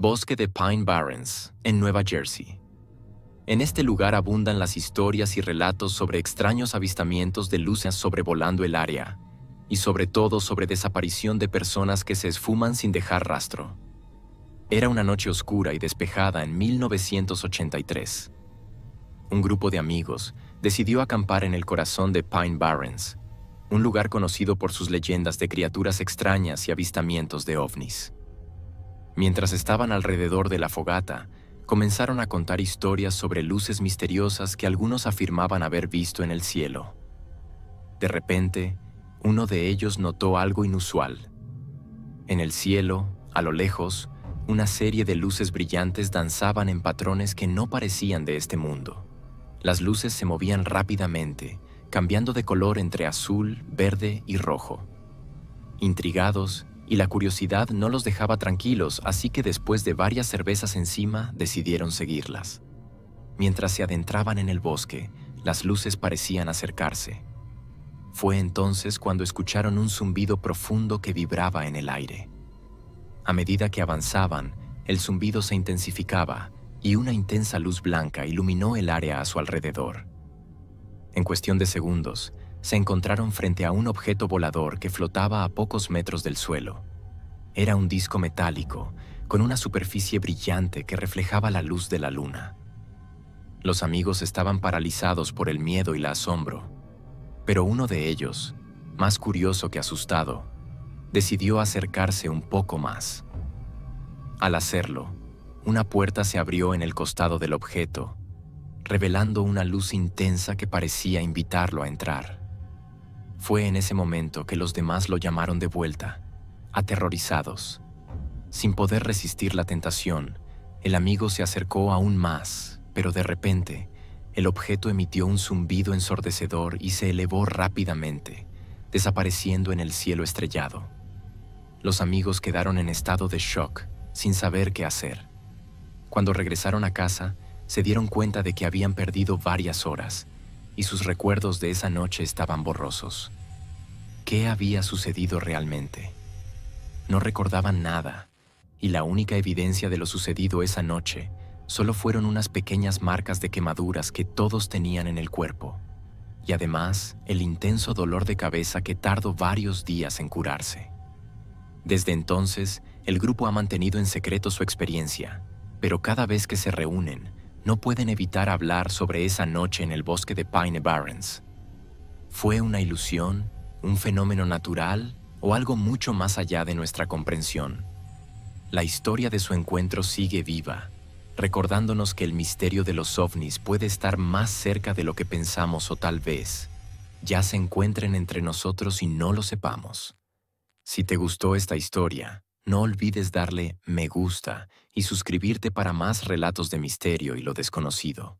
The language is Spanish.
Bosque de Pine Barrens, en Nueva Jersey. En este lugar abundan las historias y relatos sobre extraños avistamientos de luces sobrevolando el área, y sobre todo sobre desaparición de personas que se esfuman sin dejar rastro. Era una noche oscura y despejada en 1983. Un grupo de amigos decidió acampar en el corazón de Pine Barrens, un lugar conocido por sus leyendas de criaturas extrañas y avistamientos de ovnis. Mientras estaban alrededor de la fogata, comenzaron a contar historias sobre luces misteriosas que algunos afirmaban haber visto en el cielo. De repente, uno de ellos notó algo inusual. En el cielo, a lo lejos, una serie de luces brillantes danzaban en patrones que no parecían de este mundo. Las luces se movían rápidamente, cambiando de color entre azul, verde y rojo. Intrigados, y la curiosidad no los dejaba tranquilos, así que después de varias cervezas encima decidieron seguirlas. Mientras se adentraban en el bosque, las luces parecían acercarse. Fue entonces cuando escucharon un zumbido profundo que vibraba en el aire. A medida que avanzaban, el zumbido se intensificaba y una intensa luz blanca iluminó el área a su alrededor. En cuestión de segundos, se encontraron frente a un objeto volador que flotaba a pocos metros del suelo. Era un disco metálico, con una superficie brillante que reflejaba la luz de la luna. Los amigos estaban paralizados por el miedo y el asombro, pero uno de ellos, más curioso que asustado, decidió acercarse un poco más. Al hacerlo, una puerta se abrió en el costado del objeto, revelando una luz intensa que parecía invitarlo a entrar. Fue en ese momento que los demás lo llamaron de vuelta, aterrorizados. Sin poder resistir la tentación, el amigo se acercó aún más, pero de repente, el objeto emitió un zumbido ensordecedor y se elevó rápidamente, desapareciendo en el cielo estrellado. Los amigos quedaron en estado de shock, sin saber qué hacer. Cuando regresaron a casa, se dieron cuenta de que habían perdido varias horas y sus recuerdos de esa noche estaban borrosos. ¿Qué había sucedido realmente? No recordaban nada, y la única evidencia de lo sucedido esa noche solo fueron unas pequeñas marcas de quemaduras que todos tenían en el cuerpo, y además el intenso dolor de cabeza que tardó varios días en curarse. Desde entonces, el grupo ha mantenido en secreto su experiencia, pero cada vez que se reúnen, no pueden evitar hablar sobre esa noche en el bosque de Pine Barrens. ¿Fue una ilusión, un fenómeno natural o algo mucho más allá de nuestra comprensión? La historia de su encuentro sigue viva, recordándonos que el misterio de los ovnis puede estar más cerca de lo que pensamos o tal vez ya se encuentren entre nosotros y no lo sepamos. Si te gustó esta historia, no olvides darle me gusta y suscribirte para más relatos de misterio y lo desconocido.